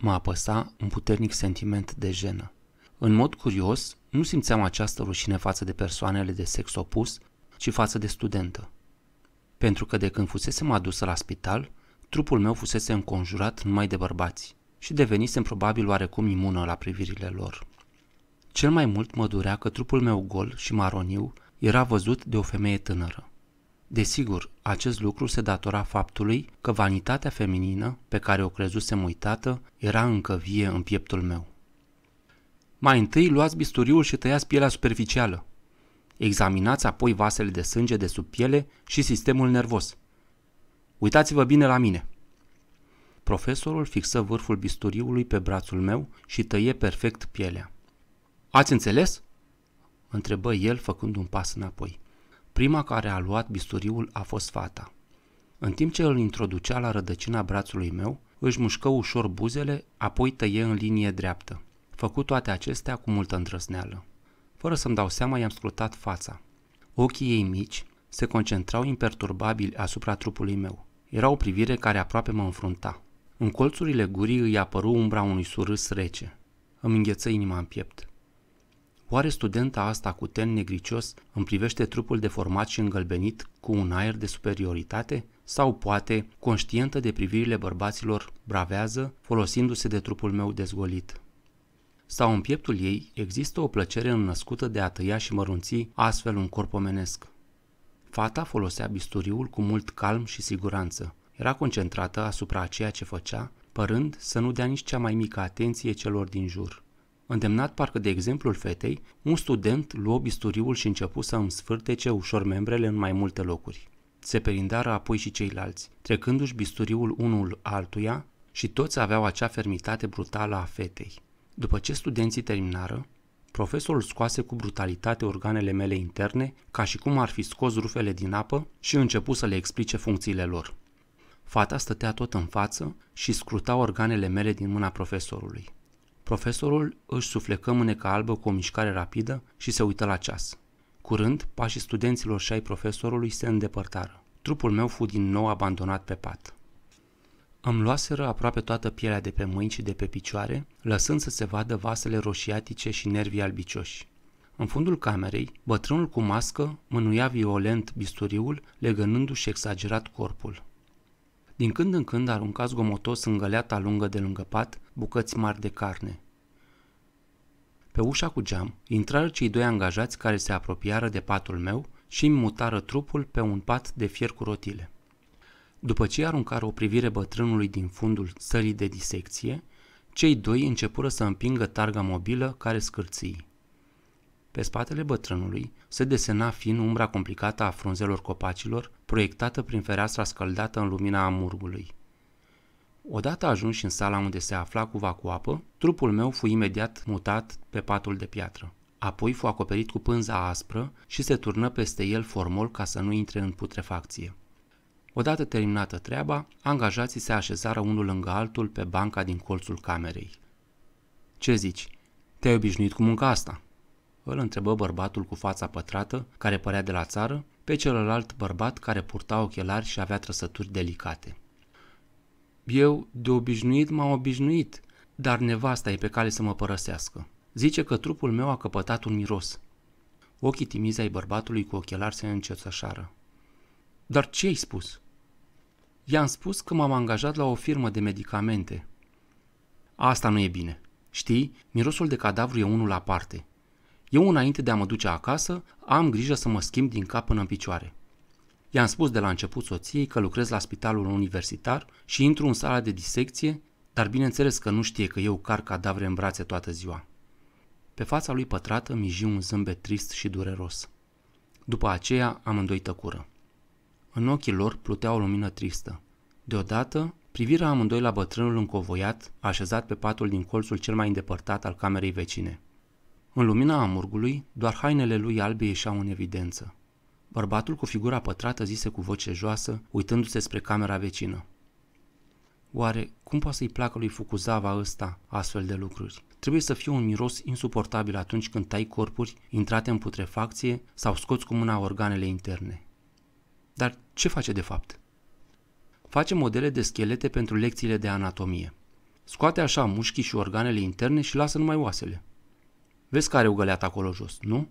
mă apăsa un puternic sentiment de jenă. În mod curios, nu simțeam această rușine față de persoanele de sex opus, ci față de studentă. Pentru că de când fusesem adusă la spital, trupul meu fusese înconjurat numai de bărbați și devenisem probabil oarecum imună la privirile lor. Cel mai mult mă durea că trupul meu gol și maroniu era văzut de o femeie tânără. Desigur, acest lucru se datora faptului că vanitatea feminină, pe care o crezusem uitată, era încă vie în pieptul meu. Mai întâi luați bisturiul și tăiați pielea superficială. Examinați apoi vasele de sânge de sub piele și sistemul nervos. Uitați-vă bine la mine. Profesorul fixă vârful bisturiului pe brațul meu și tăie perfect pielea. Ați înțeles? întrebă el făcând un pas înapoi. Prima care a luat bisturiul a fost fata. În timp ce îl introducea la rădăcina brațului meu, își mușcă ușor buzele, apoi tăie în linie dreaptă. Făcut toate acestea cu multă îndrăzneală. Fără să-mi dau seama, i-am scrutat fața. Ochii ei mici se concentrau imperturbabil asupra trupului meu. Era o privire care aproape mă înfrunta. În colțurile gurii îi apăru umbra unui surâs rece. Îmi îngheță inima în piept. Oare studenta asta cu ten negricios îmi privește trupul deformat și îngălbenit cu un aer de superioritate? Sau poate, conștientă de privirile bărbaților, bravează, folosindu-se de trupul meu dezgolit? Sau în pieptul ei există o plăcere înnăscută de a tăia și mărunți astfel un corp omenesc? Fata folosea bisturiul cu mult calm și siguranță. Era concentrată asupra ceea ce făcea, părând să nu dea nici cea mai mică atenție celor din jur. Îndemnat parcă de exemplul fetei, un student luă bisturiul și începu să îmi sfârtece ușor membrele în mai multe locuri. Se perindară apoi și ceilalți, trecându-și bisturiul unul altuia și toți aveau acea fermitate brutală a fetei. După ce studenții terminară, profesorul scoase cu brutalitate organele mele interne, ca și cum ar fi scos rufele din apă și începu să le explice funcțiile lor. Fata stătea tot în față și scruta organele mele din mâna profesorului. Profesorul își suflecă mâneca albă cu o mișcare rapidă și se uită la ceas. Curând, pașii studenților și ai profesorului se îndepărtară. Trupul meu fu din nou abandonat pe pat. Îmi luaseră aproape toată pielea de pe mâini și de pe picioare, lăsând să se vadă vasele roșiatice și nervii albicioși. În fundul camerei, bătrânul cu mască mânuia violent bisturiul, legănându-și exagerat corpul. Din când în când arunca zgomotos în găleata lungă de lângă pat bucăți mari de carne. Pe ușa cu geam intrară cei doi angajați care se apropiară de patul meu și îmi mutară trupul pe un pat de fier cu rotile. După ce aruncară o privire bătrânului din fundul sării de disecție, cei doi începură să împingă targa mobilă care scârții. Pe spatele bătrânului se desena fin umbra complicată a frunzelor copacilor proiectată prin fereastra scăldată în lumina amurgului. Odată ajuns în sala unde se afla cuva cu apă, trupul meu fu imediat mutat pe patul de piatră. Apoi fu acoperit cu pânza aspră și se turnă peste el formol ca să nu intre în putrefacție. Odată terminată treaba, angajații se așezară unul lângă altul pe banca din colțul camerei. Ce zici? Te-ai obișnuit cu munca asta?" îl întrebă bărbatul cu fața pătrată, care părea de la țară pe celălalt bărbat care purta ochelari și avea trăsături delicate. Eu, de obișnuit, m-am obișnuit, dar nevasta e pe cale să mă părăsească. Zice că trupul meu a căpătat un miros. Ochii timizi ai bărbatului cu ochelari se încețășară. Dar ce ai spus? I-am spus că m-am angajat la o firmă de medicamente. Asta nu e bine. Știi, mirosul de cadavru e unul aparte. Eu, înainte de a mă duce acasă, am grijă să mă schimb din cap până în picioare. I-am spus de la început soției că lucrez la spitalul universitar și intru în sala de disecție, dar bineînțeles că nu știe că eu car cadavre în brațe toată ziua. Pe fața lui pătrată miji un zâmbet trist și dureros. După aceea amândoi tăcură. În ochii lor plutea o lumină tristă. Deodată, privirea amândoi la bătrânul încovoiat, așezat pe patul din colțul cel mai îndepărtat al camerei vecine – în lumina amurgului, doar hainele lui albe ieșeau în evidență. Bărbatul cu figura pătrată zise cu voce joasă, uitându-se spre camera vecină. Oare cum poate să-i placă lui Fucuzava ăsta astfel de lucruri? Trebuie să fie un miros insuportabil atunci când tai corpuri intrate în putrefacție sau scoți cu mâna organele interne. Dar ce face de fapt? Face modele de schelete pentru lecțiile de anatomie. Scoate așa mușchii și organele interne și lasă numai oasele. Vezi care o găleată acolo jos, nu?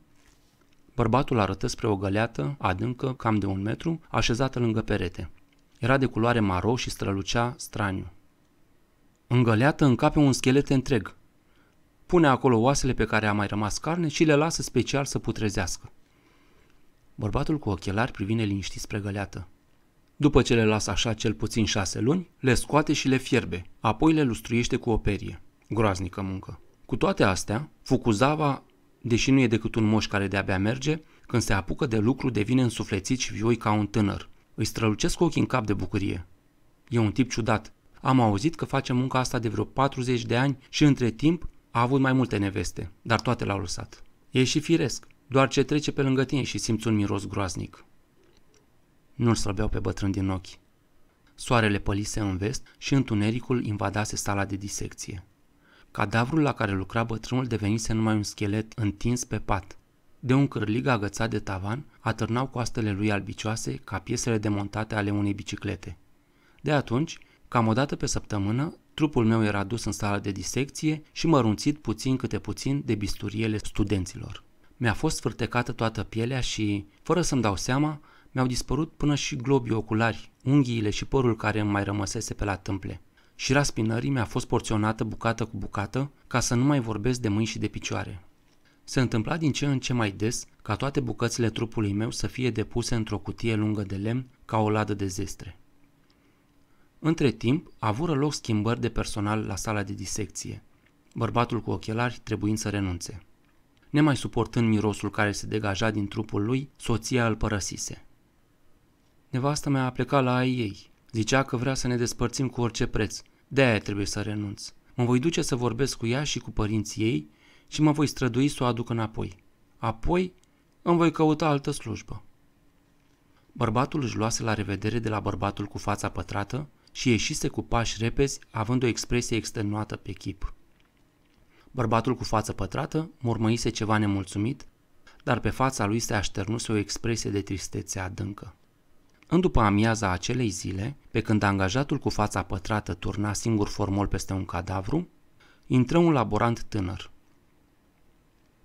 Bărbatul arătă spre o găleată adâncă, cam de un metru, așezată lângă perete. Era de culoare maro și strălucea straniu. În găleată încape un schelet întreg. Pune acolo oasele pe care a mai rămas carne și le lasă special să putrezească. Bărbatul cu ochelari privine liniștit spre găleată. După ce le lasă așa cel puțin șase luni, le scoate și le fierbe, apoi le lustruiește cu o perie. Groaznică muncă. Cu toate astea, Fukuzawa, deși nu e decât un moș care de-abia merge, când se apucă de lucru devine însuflețit și vioi ca un tânăr. Îi strălucesc ochii în cap de bucurie. E un tip ciudat. Am auzit că face munca asta de vreo 40 de ani și între timp a avut mai multe neveste, dar toate l-au lăsat. E și firesc, doar ce trece pe lângă tine și simți un miros groaznic. Nu-l slăbeau pe bătrân din ochi. Soarele pălise în vest și întunericul invadase sala de disecție. Cadavrul la care lucra bătrânul devenise numai un schelet întins pe pat. De un cârlig agățat de tavan, atârnau coastele lui albicioase ca piesele demontate ale unei biciclete. De atunci, cam o dată pe săptămână, trupul meu era dus în sala de disecție și mărunțit puțin câte puțin de bisturiele studenților. Mi-a fost sfârtecată toată pielea și, fără să-mi dau seama, mi-au dispărut până și globii oculari, unghiile și părul care îmi mai rămăsese pe la tâmple și raspinării mi-a fost porționată bucată cu bucată, ca să nu mai vorbesc de mâini și de picioare. Se întâmpla din ce în ce mai des ca toate bucățile trupului meu să fie depuse într-o cutie lungă de lemn ca o ladă de zestre. Între timp, avură loc schimbări de personal la sala de disecție, bărbatul cu ochelari trebuind să renunțe. Nemai suportând mirosul care se degaja din trupul lui, soția îl părăsise. Nevasta mea a plecat la ei. Zicea că vrea să ne despărțim cu orice preț, de-aia trebuie să renunț. Mă voi duce să vorbesc cu ea și cu părinții ei și mă voi strădui să o aduc înapoi. Apoi îmi voi căuta altă slujbă. Bărbatul își luase la revedere de la bărbatul cu fața pătrată și ieșise cu pași repezi, având o expresie extenuată pe chip. Bărbatul cu față pătrată mormăise ceva nemulțumit, dar pe fața lui se așternuse o expresie de tristețe adâncă. În după amiaza acelei zile, pe când angajatul cu fața pătrată turna singur formol peste un cadavru, intră un laborant tânăr.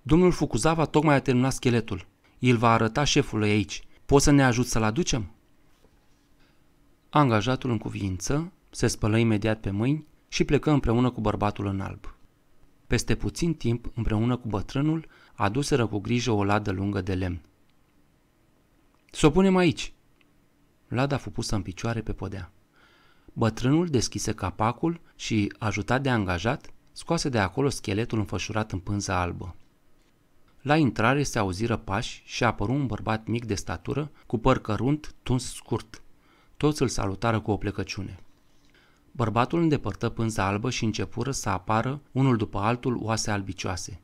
Domnul Fucuzava tocmai a terminat scheletul. Îl va arăta șefului aici. Poți să ne ajut să-l aducem? Angajatul în cuvință se spălă imediat pe mâini și plecă împreună cu bărbatul în alb. Peste puțin timp, împreună cu bătrânul, aduseră cu grijă o ladă lungă de lemn. Să o punem aici, Lada fu pusă în picioare pe podea. Bătrânul deschise capacul și, ajutat de angajat, scoase de acolo scheletul înfășurat în pânză albă. La intrare se auziră pași și apăru un bărbat mic de statură, cu păr cărunt, tuns scurt. Toți îl salutară cu o plecăciune. Bărbatul îndepărtă pânza albă și începură să apară, unul după altul, oase albicioase.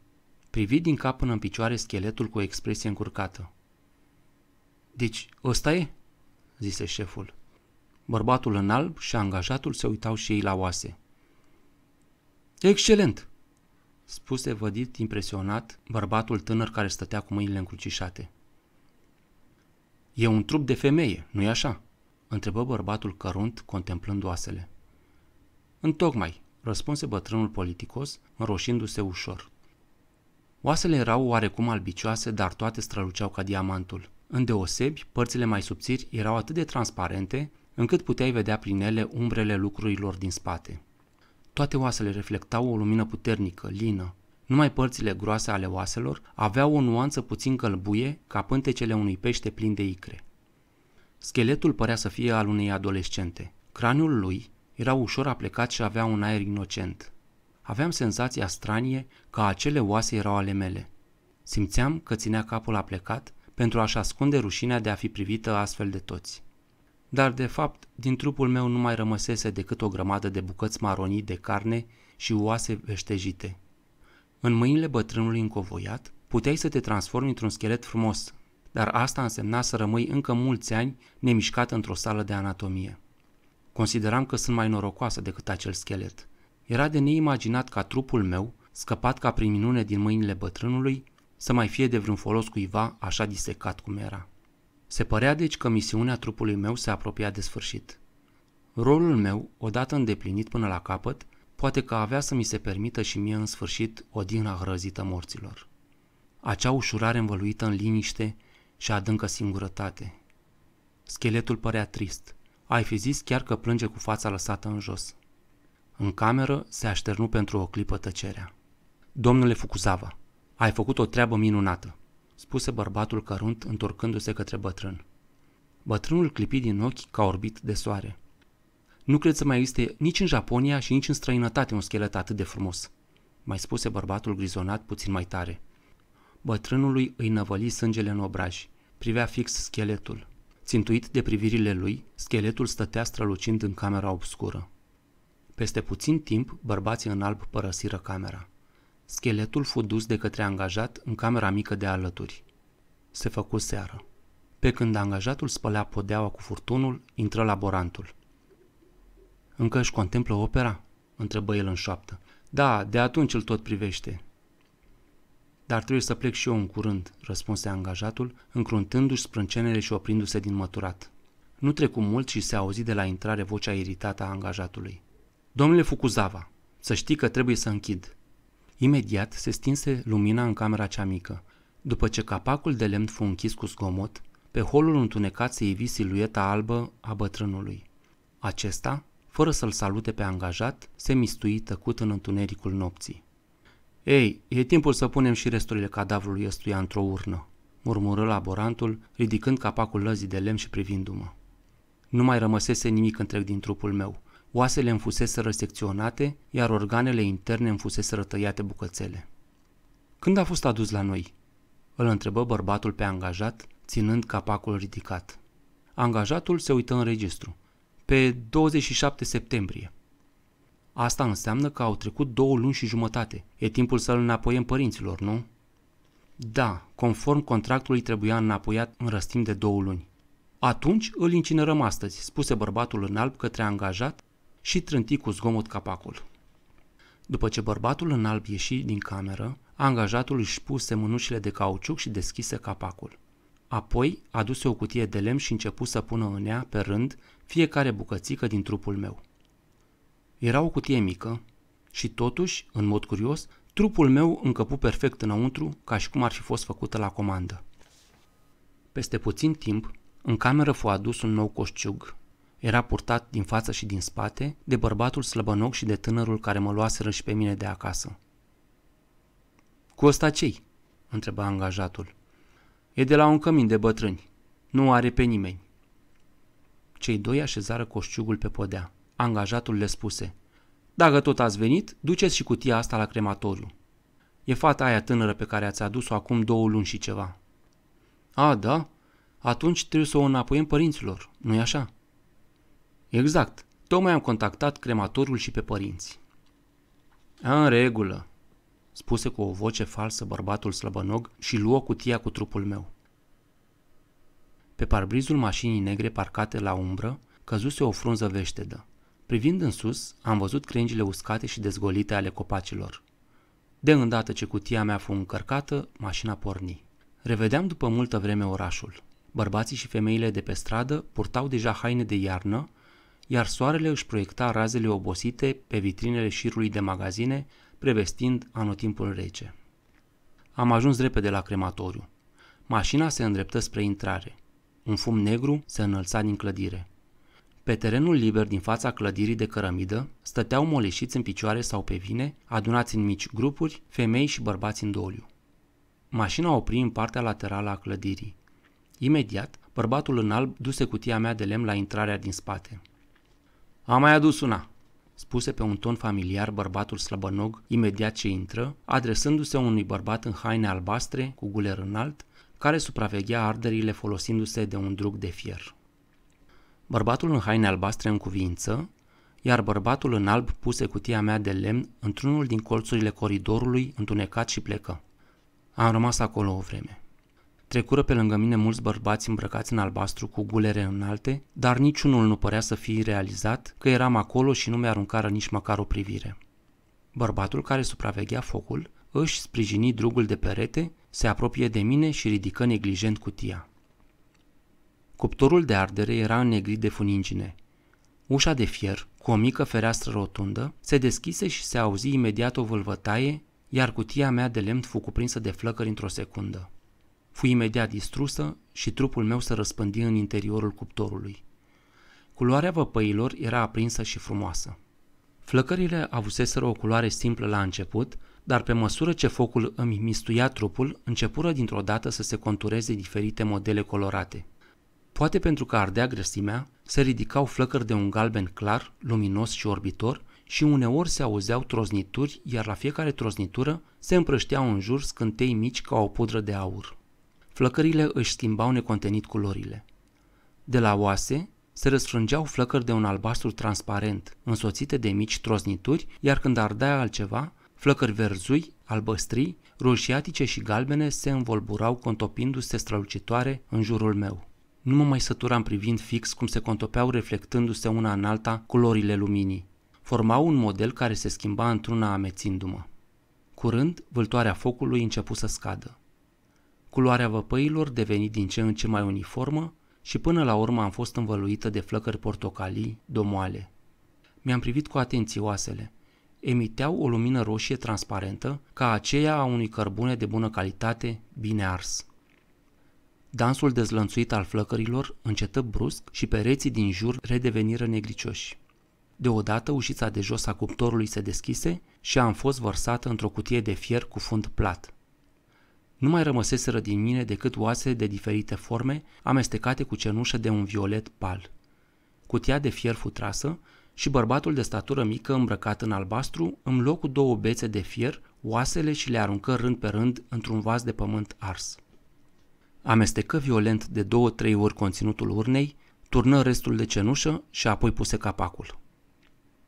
Privi din cap până în picioare scheletul cu o expresie încurcată. Deci, ăsta e?" zise șeful. Bărbatul în alb și angajatul se uitau și ei la oase. Excelent! spuse vădit impresionat bărbatul tânăr care stătea cu mâinile încrucișate. E un trup de femeie, nu-i așa? întrebă bărbatul cărunt contemplând oasele. Întocmai, răspunse bătrânul politicos, înroșindu-se ușor. Oasele erau oarecum albicioase, dar toate străluceau ca diamantul. Îndeosebi, părțile mai subțiri erau atât de transparente încât puteai vedea prin ele umbrele lucrurilor din spate. Toate oasele reflectau o lumină puternică, lină. Numai părțile groase ale oaselor aveau o nuanță puțin călbuie ca pântecele unui pește plin de icre. Scheletul părea să fie al unei adolescente. Craniul lui era ușor aplecat și avea un aer inocent. Aveam senzația stranie că acele oase erau ale mele. Simțeam că ținea capul aplecat pentru a-și ascunde rușinea de a fi privită astfel de toți. Dar, de fapt, din trupul meu nu mai rămăsese decât o grămadă de bucăți maronii de carne și oase veștejite. În mâinile bătrânului încovoiat, puteai să te transformi într-un schelet frumos, dar asta însemna să rămâi încă mulți ani nemișcat într-o sală de anatomie. Consideram că sunt mai norocoasă decât acel schelet. Era de neimaginat ca trupul meu, scăpat ca prin minune din mâinile bătrânului, să mai fie de vreun folos cuiva așa disecat cum era. Se părea deci că misiunea trupului meu se apropia de sfârșit. Rolul meu, odată îndeplinit până la capăt, poate că avea să mi se permită și mie în sfârșit o odihna hrăzită morților. Acea ușurare învăluită în liniște și adâncă singurătate. Scheletul părea trist. Ai fi zis chiar că plânge cu fața lăsată în jos. În cameră se așternu pentru o clipă tăcerea. Domnule Fucuzava, ai făcut o treabă minunată, spuse bărbatul cărunt întorcându-se către bătrân. Bătrânul clipi din ochi ca orbit de soare. Nu cred să mai existe nici în Japonia și nici în străinătate un schelet atât de frumos, mai spuse bărbatul grizonat puțin mai tare. Bătrânului îi năvăli sângele în obraj, privea fix scheletul. Țintuit de privirile lui, scheletul stătea strălucind în camera obscură. Peste puțin timp, bărbații în alb părăsiră camera. Scheletul fu dus de către angajat în camera mică de alături. Se făcu seară. Pe când angajatul spălea podeaua cu furtunul, intră laborantul. Încă își contemplă opera?" întrebă el în șoaptă. Da, de atunci îl tot privește." Dar trebuie să plec și eu în curând," răspunse angajatul, încruntându-și sprâncenele și oprindu-se din măturat. Nu trecu mult și se auzi de la intrare vocea iritată a angajatului. Domnule Fucuzava, să știi că trebuie să închid. Imediat se stinse lumina în camera cea mică. După ce capacul de lemn fu închis cu zgomot, pe holul întunecat se ivi silueta albă a bătrânului. Acesta, fără să-l salute pe angajat, se mistui tăcut în întunericul nopții. Ei, e timpul să punem și resturile cadavrului ăstuia într-o urnă, murmură laborantul, ridicând capacul lăzii de lemn și privindu-mă. Nu mai rămăsese nimic întreg din trupul meu, oasele îmi fusese secționate, iar organele interne îmi fusese tăiate bucățele. Când a fost adus la noi? Îl întrebă bărbatul pe angajat, ținând capacul ridicat. Angajatul se uită în registru. Pe 27 septembrie. Asta înseamnă că au trecut două luni și jumătate. E timpul să-l înapoiem părinților, nu? Da, conform contractului trebuia înapoiat în răstim de două luni. Atunci îl incinerăm astăzi, spuse bărbatul în alb către angajat, și trânti cu zgomot capacul. După ce bărbatul în alb ieși din cameră, angajatul își puse mânușile de cauciuc și deschise capacul. Apoi aduse o cutie de lemn și începu să pună în ea, pe rând, fiecare bucățică din trupul meu. Era o cutie mică și totuși, în mod curios, trupul meu încăpu perfect înăuntru, ca și cum ar fi fost făcută la comandă. Peste puțin timp, în cameră fu adus un nou coșciug, era purtat din față și din spate de bărbatul slăbănoc și de tânărul care mă luaseră și pe mine de acasă. Cu ăsta cei? întreba angajatul. E de la un cămin de bătrâni. Nu are pe nimeni. Cei doi așezară coșciugul pe podea. Angajatul le spuse. Dacă tot ați venit, duceți și cutia asta la crematoriu. E fata aia tânără pe care ați adus-o acum două luni și ceva. A, da? Atunci trebuie să o înapoiem părinților, nu-i așa? Exact. Tocmai am contactat crematorul și pe părinți. În regulă, spuse cu o voce falsă bărbatul slăbănog și luă cutia cu trupul meu. Pe parbrizul mașinii negre parcate la umbră, căzuse o frunză veștedă. Privind în sus, am văzut crengile uscate și dezgolite ale copacilor. De îndată ce cutia mea fu încărcată, mașina porni. Revedeam după multă vreme orașul. Bărbații și femeile de pe stradă purtau deja haine de iarnă iar soarele își proiecta razele obosite pe vitrinele șirului de magazine, prevestind anotimpul rece. Am ajuns repede la crematoriu. Mașina se îndreptă spre intrare. Un fum negru se înălța din clădire. Pe terenul liber din fața clădirii de cărămidă stăteau moleșiți în picioare sau pe vine, adunați în mici grupuri, femei și bărbați în doliu. Mașina opri în partea laterală a clădirii. Imediat, bărbatul în alb duse cutia mea de lemn la intrarea din spate. Am mai adus una, spuse pe un ton familiar bărbatul slăbănog imediat ce intră, adresându-se unui bărbat în haine albastre cu guler înalt, care supraveghea arderile folosindu-se de un drug de fier. Bărbatul în haine albastre în cuvință, iar bărbatul în alb puse cutia mea de lemn într-unul din colțurile coridorului întunecat și plecă. Am rămas acolo o vreme. Trecură pe lângă mine mulți bărbați îmbrăcați în albastru cu gulere înalte, dar niciunul nu părea să fie realizat că eram acolo și nu mi-aruncară nici măcar o privire. Bărbatul care supraveghea focul își sprijini drugul de perete, se apropie de mine și ridică neglijent cutia. Cuptorul de ardere era înnegrit de funingine. Ușa de fier, cu o mică fereastră rotundă, se deschise și se auzi imediat o vâlvătaie, iar cutia mea de lemn fu cuprinsă de flăcări într-o secundă. Fui imediat distrusă și trupul meu se răspândi în interiorul cuptorului. Culoarea văpăilor era aprinsă și frumoasă. Flăcările avuseseră o culoare simplă la început, dar pe măsură ce focul îmi mistuia trupul, începură dintr-o dată să se contureze diferite modele colorate. Poate pentru că ardea grăsimea, se ridicau flăcări de un galben clar, luminos și orbitor și uneori se auzeau troznituri, iar la fiecare troznitură se împrășteau în jur scântei mici ca o pudră de aur. Flăcările își schimbau necontenit culorile. De la oase se răsfrângeau flăcări de un albastru transparent, însoțite de mici troznituri, iar când ardea altceva, flăcări verzui, albăstri, roșiatice și galbene se învolburau contopindu-se strălucitoare în jurul meu. Nu mă mai săturam privind fix cum se contopeau reflectându-se una în alta culorile luminii. Formau un model care se schimba într-una amețindu-mă. Curând, vâltoarea focului începu să scadă. Culoarea văpăilor deveni din ce în ce mai uniformă și până la urmă am fost învăluită de flăcări portocalii, domoale. Mi-am privit cu atenție oasele. Emiteau o lumină roșie transparentă, ca aceea a unui cărbune de bună calitate, bine ars. Dansul dezlănțuit al flăcărilor încetă brusc și pereții din jur redeveniră negricioși. Deodată ușița de jos a cuptorului se deschise și am fost vărsată într-o cutie de fier cu fund plat – nu mai rămăseseră din mine decât oase de diferite forme, amestecate cu cenușă de un violet pal. Cutia de fier futrasă și bărbatul de statură mică îmbrăcat în albastru îmi luă cu două bețe de fier oasele și le aruncă rând pe rând într-un vas de pământ ars. Amestecă violent de două-trei ori conținutul urnei, turnă restul de cenușă și apoi puse capacul.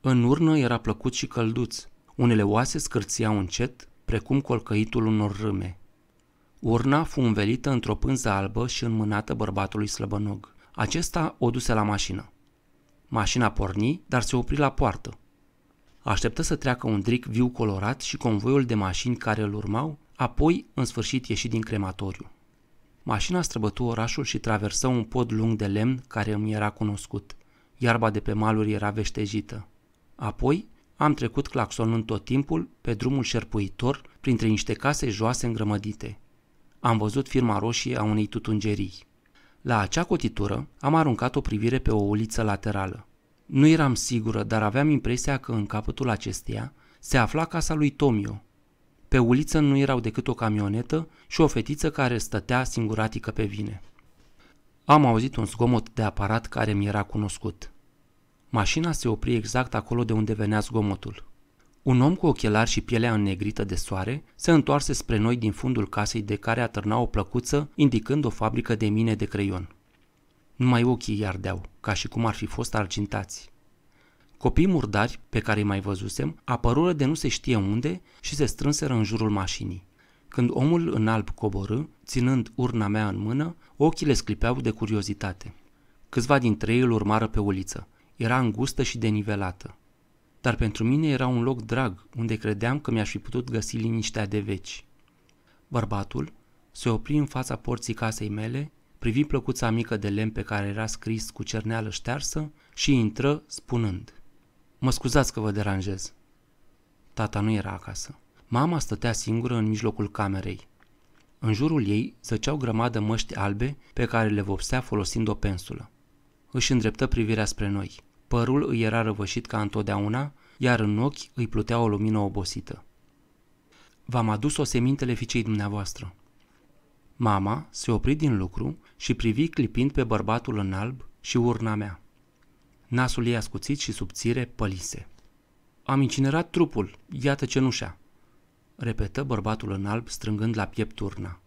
În urnă era plăcut și călduț, unele oase scârțiau încet, precum colcăitul unor râme. Urna fu învelită într-o pânză albă și înmânată bărbatului slăbănog. Acesta o duse la mașină. Mașina porni, dar se opri la poartă. Așteptă să treacă un dric viu colorat și convoiul de mașini care îl urmau, apoi, în sfârșit, ieși din crematoriu. Mașina străbătu orașul și traversă un pod lung de lemn care îmi era cunoscut. Iarba de pe maluri era veștejită. Apoi am trecut claxonând tot timpul pe drumul șerpuitor printre niște case joase îngrămădite am văzut firma roșie a unei tutungerii. La acea cotitură am aruncat o privire pe o uliță laterală. Nu eram sigură, dar aveam impresia că în capătul acesteia se afla casa lui Tomio. Pe uliță nu erau decât o camionetă și o fetiță care stătea singuratică pe vine. Am auzit un zgomot de aparat care mi era cunoscut. Mașina se opri exact acolo de unde venea zgomotul. Un om cu ochelari și pielea înnegrită de soare se întoarse spre noi din fundul casei de care atârna o plăcuță indicând o fabrică de mine de creion. Numai ochii iar ardeau, ca și cum ar fi fost argintați. Copiii murdari, pe care îi mai văzusem, apărură de nu se știe unde și se strânseră în jurul mașinii. Când omul în alb coborâ, ținând urna mea în mână, ochii le sclipeau de curiozitate. Câțiva dintre ei îl urmară pe uliță. Era îngustă și denivelată dar pentru mine era un loc drag unde credeam că mi-aș fi putut găsi liniștea de veci. Bărbatul se opri în fața porții casei mele, privi plăcuța mică de lemn pe care era scris cu cerneală ștearsă și intră spunând Mă scuzați că vă deranjez. Tata nu era acasă. Mama stătea singură în mijlocul camerei. În jurul ei zăceau grămadă măști albe pe care le vopsea folosind o pensulă. Își îndreptă privirea spre noi – Părul îi era răvășit ca întotdeauna, iar în ochi îi plutea o lumină obosită. V-am adus o semintele ficei dumneavoastră. Mama se opri din lucru și privi clipind pe bărbatul în alb și urna mea. Nasul ei ascuțit și subțire pălise. Am incinerat trupul, iată cenușa, repetă bărbatul în alb strângând la piept urna.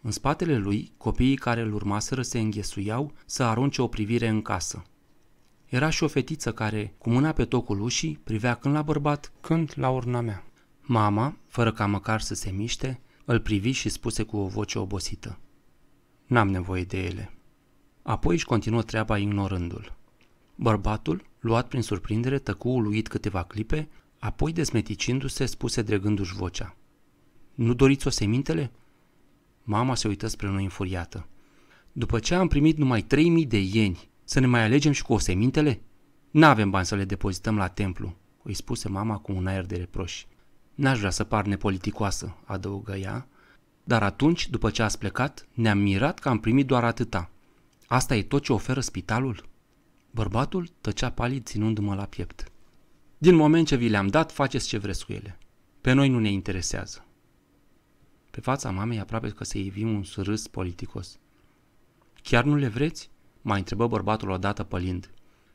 În spatele lui, copiii care îl urmaseră se înghesuiau să arunce o privire în casă. Era și o fetiță care, cu mâna pe tocul ușii, privea când la bărbat, când la urna mea. Mama, fără ca măcar să se miște, îl privi și spuse cu o voce obosită. N-am nevoie de ele. Apoi își continuă treaba ignorându-l. Bărbatul, luat prin surprindere, tăcu uluit câteva clipe, apoi desmeticindu-se, spuse dregându-și vocea. Nu doriți o semintele? Mama se uită spre noi înfuriată. După ce am primit numai 3000 de ieni să ne mai alegem și cu osemintele? N-avem bani să le depozităm la templu, îi spuse mama cu un aer de reproș. N-aș vrea să par nepoliticoasă, adăugă ea, dar atunci, după ce ați plecat, ne-am mirat că am primit doar atâta. Asta e tot ce oferă spitalul? Bărbatul tăcea palid ținându-mă la piept. Din moment ce vi le-am dat, faceți ce vreți cu ele. Pe noi nu ne interesează. Pe fața mamei aproape că se ivi un surâs politicos. Chiar nu le vreți? mai întrebă bărbatul odată pălind.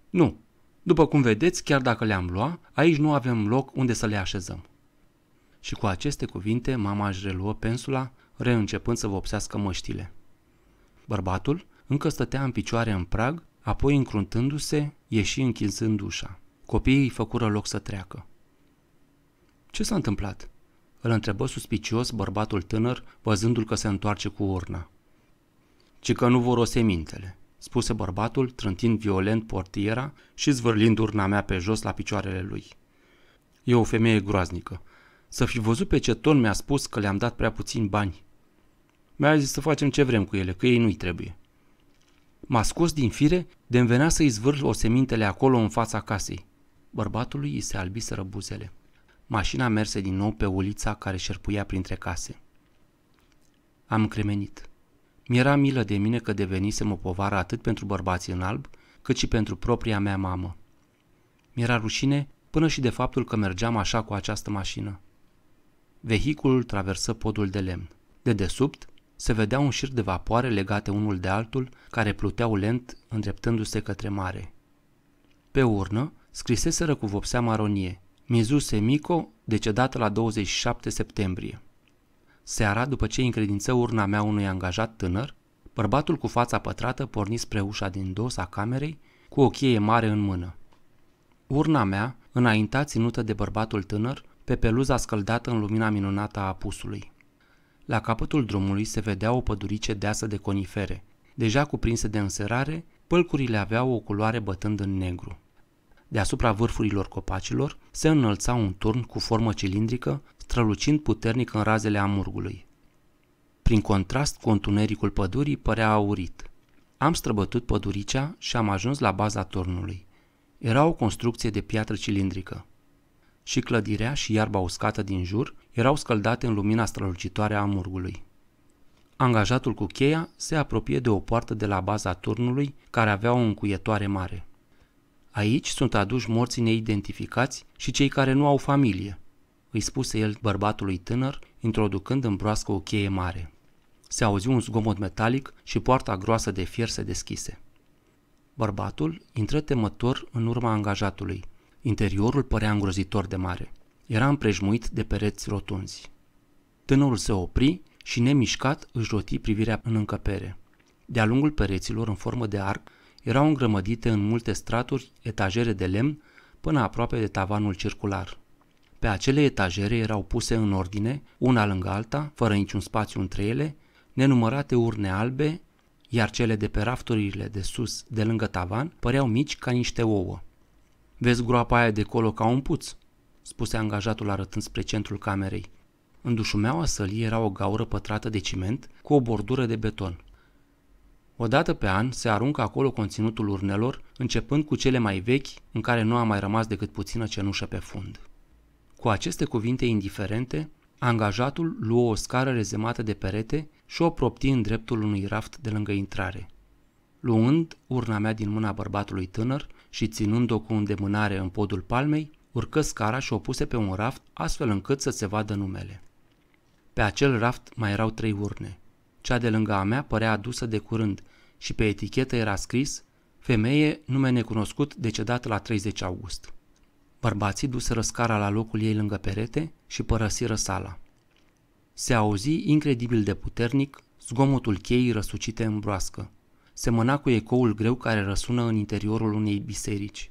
Nu. După cum vedeți, chiar dacă le-am lua, aici nu avem loc unde să le așezăm. Și cu aceste cuvinte, mama își reluă pensula, reîncepând să vopsească măștile. Bărbatul încă stătea în picioare în prag, apoi încruntându-se, ieși închizând ușa. Copiii îi făcură loc să treacă. Ce s-a întâmplat?" îl întrebă suspicios bărbatul tânăr, văzându-l că se întoarce cu urna. Ci că nu vor semintele spuse bărbatul, trântind violent portiera și zvârlind urna mea pe jos la picioarele lui. E o femeie groaznică. Să fi văzut pe ce ton mi-a spus că le-am dat prea puțini bani. Mi-a zis să facem ce vrem cu ele, că ei nu-i trebuie. M-a scos din fire de venea să-i zvârl semintele acolo în fața casei. Bărbatului îi se albiseră buzele. Mașina merse din nou pe ulița care șerpuia printre case. Am cremenit. Mi-era milă de mine că devenisem o povară atât pentru bărbații în alb, cât și pentru propria mea mamă. Mi-era rușine până și de faptul că mergeam așa cu această mașină. Vehiculul traversă podul de lemn. De desubt se vedea un șir de vapoare legate unul de altul, care pluteau lent îndreptându-se către mare. Pe urnă scriseseră cu vopsea maronie, Mizuse Mico, decedată la 27 septembrie. Seara, după ce încredință urna mea unui angajat tânăr, bărbatul cu fața pătrată porni spre ușa din dos a camerei cu o cheie mare în mână. Urna mea înainta ținută de bărbatul tânăr pe peluza scăldată în lumina minunată a apusului. La capătul drumului se vedea o pădurice deasă de conifere. Deja cuprinse de înserare, pălcurile aveau o culoare bătând în negru. Deasupra vârfurilor copacilor se înălța un turn cu formă cilindrică strălucind puternic în razele amurgului. Prin contrast cu întunericul pădurii părea aurit. Am străbătut păduricea și am ajuns la baza turnului. Era o construcție de piatră cilindrică. Și clădirea și iarba uscată din jur erau scăldate în lumina strălucitoare a amurgului. Angajatul cu cheia se apropie de o poartă de la baza turnului care avea o încuietoare mare. Aici sunt aduși morții neidentificați și cei care nu au familie, îi spuse el bărbatului tânăr, introducând în broască o cheie mare. Se auzi un zgomot metalic și poarta groasă de fier se deschise. Bărbatul intră temător în urma angajatului. Interiorul părea îngrozitor de mare. Era împrejmuit de pereți rotunzi. Tânărul se opri și nemișcat își roti privirea în încăpere. De-a lungul pereților în formă de arc erau îngrămădite în multe straturi etajere de lemn până aproape de tavanul circular. Pe acele etajere erau puse în ordine, una lângă alta, fără niciun spațiu între ele, nenumărate urne albe, iar cele de pe rafturile de sus, de lângă tavan, păreau mici ca niște ouă. Vezi groapa aia de colo ca un puț?" spuse angajatul arătând spre centrul camerei. În dușumeaua sălii era o gaură pătrată de ciment cu o bordură de beton. Odată pe an se aruncă acolo conținutul urnelor, începând cu cele mai vechi, în care nu a mai rămas decât puțină cenușă pe fund. Cu aceste cuvinte indiferente, angajatul luă o scară rezemată de perete și o propti în dreptul unui raft de lângă intrare. Luând urna mea din mâna bărbatului tânăr și ținând-o cu îndemânare în podul palmei, urcă scara și o puse pe un raft astfel încât să se vadă numele. Pe acel raft mai erau trei urne. Cea de lângă a mea părea adusă de curând și pe etichetă era scris Femeie, nume necunoscut, decedat la 30 august. Bărbații duseră scara la locul ei lângă perete și părăsiră sala. Se auzi incredibil de puternic zgomotul cheii răsucite în broască. Semăna cu ecoul greu care răsună în interiorul unei biserici.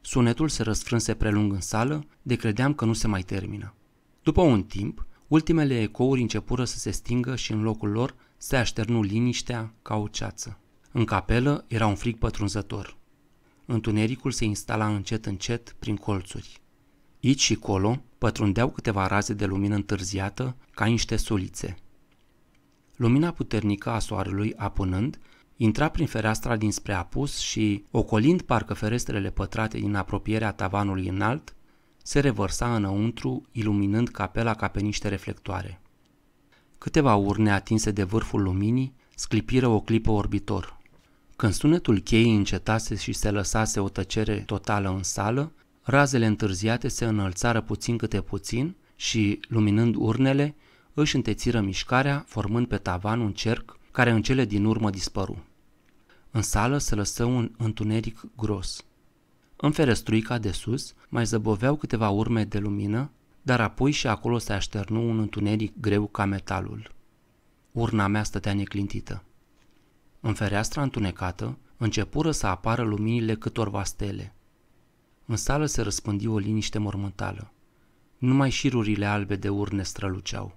Sunetul se răsfrânse prelung în sală, de credeam că nu se mai termină. După un timp, ultimele ecouri începură să se stingă și în locul lor se așternu liniștea ca o ceață. În capelă era un fric pătrunzător întunericul se instala încet încet prin colțuri. Ici și colo pătrundeau câteva raze de lumină întârziată ca niște sulițe. Lumina puternică a soarelui apunând, intra prin fereastra dinspre apus și, ocolind parcă ferestrele pătrate din apropierea tavanului înalt, se revărsa înăuntru, iluminând capela ca pe niște reflectoare. Câteva urne atinse de vârful luminii sclipiră o clipă orbitor – când sunetul cheii încetase și se lăsase o tăcere totală în sală, razele întârziate se înălțară puțin câte puțin și, luminând urnele, își întețiră mișcarea, formând pe tavan un cerc care în cele din urmă dispăru. În sală se lăsă un întuneric gros. În ferestruica de sus mai zăboveau câteva urme de lumină, dar apoi și acolo se așternu un întuneric greu ca metalul. Urna mea stătea neclintită. În fereastra întunecată începură să apară luminile câtorva stele. În sală se răspândi o liniște mormântală. Numai șirurile albe de urne străluceau.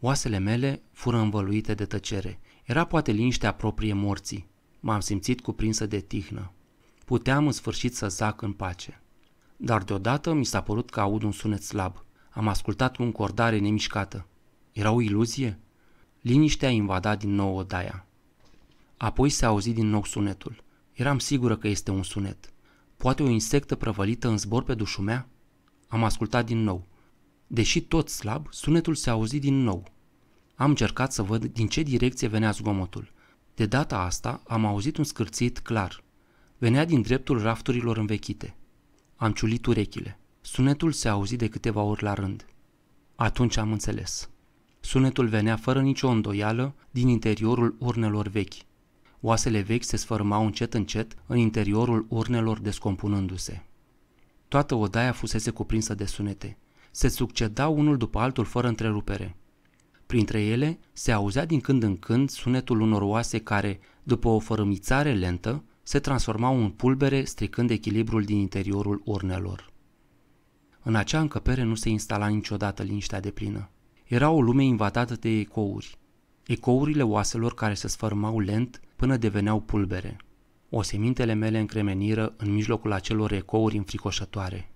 Oasele mele fură învăluite de tăcere. Era poate liniștea proprie morții. M-am simțit cuprinsă de tihnă. Puteam în sfârșit să zac în pace. Dar deodată mi s-a părut că aud un sunet slab. Am ascultat cu încordare nemișcată. Era o iluzie? Liniștea invada din nou odaia. Apoi se auzi din nou sunetul. Eram sigură că este un sunet. Poate o insectă prăvălită în zbor pe dușumea? Am ascultat din nou. Deși tot slab, sunetul se auzi din nou. Am încercat să văd din ce direcție venea zgomotul. De data asta am auzit un scârțit clar. Venea din dreptul rafturilor învechite. Am ciulit urechile. Sunetul se auzi de câteva ori la rând. Atunci am înțeles. Sunetul venea fără nicio îndoială din interiorul urnelor vechi. Oasele vechi se sfărâmau încet încet în interiorul urnelor descompunându-se. Toată odaia fusese cuprinsă de sunete. Se succedau unul după altul fără întrerupere. Printre ele se auzea din când în când sunetul unor oase care, după o fărâmițare lentă, se transformau în pulbere stricând echilibrul din interiorul urnelor. În acea încăpere nu se instala niciodată liniștea de plină. Era o lume invadată de ecouri. Ecourile oaselor care se sfărmau lent până deveneau pulbere. Osemintele mele încremeniră în mijlocul acelor ecouri înfricoșătoare.